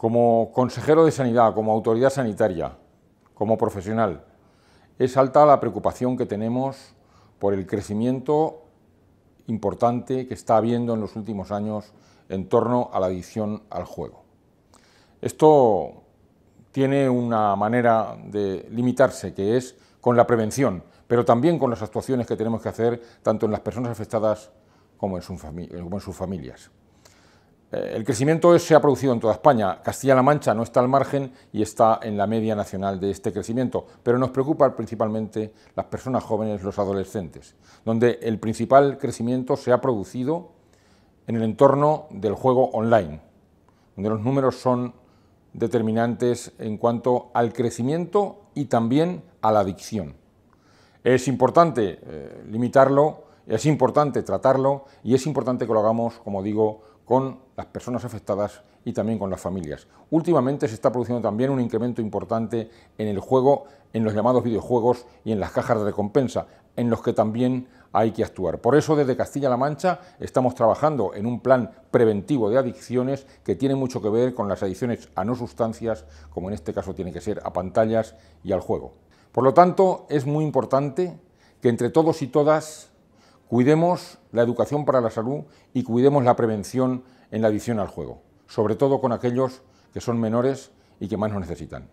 como consejero de sanidad, como autoridad sanitaria, como profesional, es alta la preocupación que tenemos por el crecimiento importante que está habiendo en los últimos años en torno a la adicción al juego. Esto tiene una manera de limitarse, que es con la prevención, pero también con las actuaciones que tenemos que hacer tanto en las personas afectadas como en, sus familias. Eh, el crecimiento se ha producido en toda España. Castilla-La Mancha no está al margen y está en la media nacional de este crecimiento, pero nos preocupan principalmente las personas jóvenes, los adolescentes, donde el principal crecimiento se ha producido en el entorno del juego online, donde los números son determinantes en cuanto al crecimiento y también a la adicción. Es importante eh, limitarlo, es importante tratarlo y es importante que lo hagamos, como digo, con las personas afectadas y también con las familias. Últimamente se está produciendo también un incremento importante en el juego, en los llamados videojuegos y en las cajas de recompensa, en los que también hay que actuar. Por eso desde Castilla-La Mancha estamos trabajando en un plan preventivo de adicciones que tiene mucho que ver con las adicciones a no sustancias, como en este caso tiene que ser a pantallas y al juego. Por lo tanto, es muy importante que entre todos y todas Cuidemos la educación para la salud y cuidemos la prevención en la adicción al juego, sobre todo con aquellos que son menores y que más nos necesitan.